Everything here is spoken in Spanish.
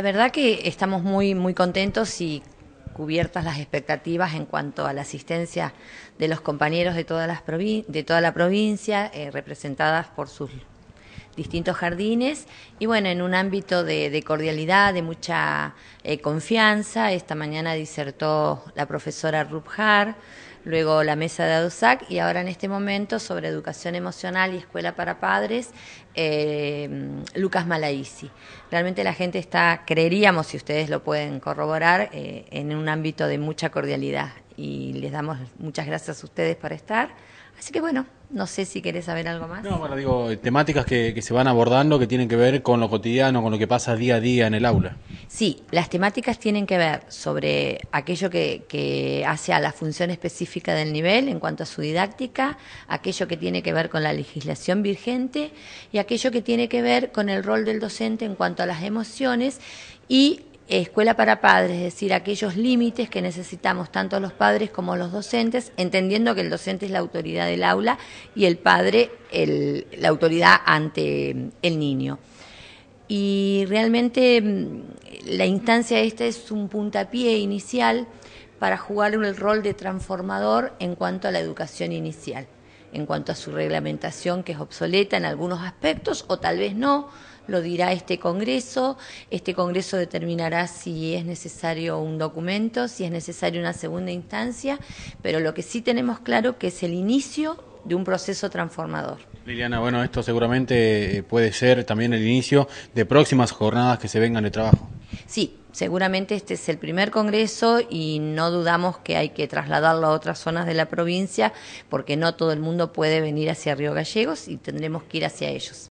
La verdad que estamos muy, muy contentos y cubiertas las expectativas en cuanto a la asistencia de los compañeros de, todas las de toda la provincia, eh, representadas por sus distintos jardines y bueno, en un ámbito de, cordialidad, de mucha eh, confianza. Esta mañana disertó la profesora Rubjar, luego la mesa de Adusac y ahora en este momento sobre educación emocional y escuela para padres, eh, Lucas Malaisi. Realmente la gente está, creeríamos, si ustedes lo pueden corroborar, eh, en un ámbito de mucha cordialidad y les damos muchas gracias a ustedes por estar. Así que bueno, no sé si querés saber algo más. No, bueno, digo, temáticas que, se van abordando que tienen que ver con lo cotidiano, con lo que pasa día a día en el aula. Sí, las temáticas tienen que ver sobre aquello que, que hace a la función específica del nivel en cuanto a su didáctica, aquello que tiene que ver con la legislación vigente y aquello que tiene que ver con el rol del docente en cuanto a las emociones y escuela para padres, es decir, aquellos límites que necesitamos tanto los padres como los docentes, entendiendo que el docente es la autoridad del aula y el padre la autoridad ante mm, el niño. Y realmente mm, la instancia esta es un puntapié inicial para jugar el rol de transformador en cuanto a la educación inicial en cuanto a su reglamentación, que es obsoleta en algunos aspectos, o tal vez no, lo dirá este Congreso. Este Congreso determinará si es necesario un documento, si es necesaria una segunda instancia, pero lo que sí tenemos claro que es el inicio de un proceso transformador. Liliana, bueno, esto seguramente eh, puede ser también el inicio de próximas jornadas que se vengan de trabajo. Sí, seguramente este es el primer congreso y no dudamos que hay que trasladarlo a otras zonas de la provincia porque no todo el mundo puede venir hacia Río Gallegos y tendremos que ir hacia ellos.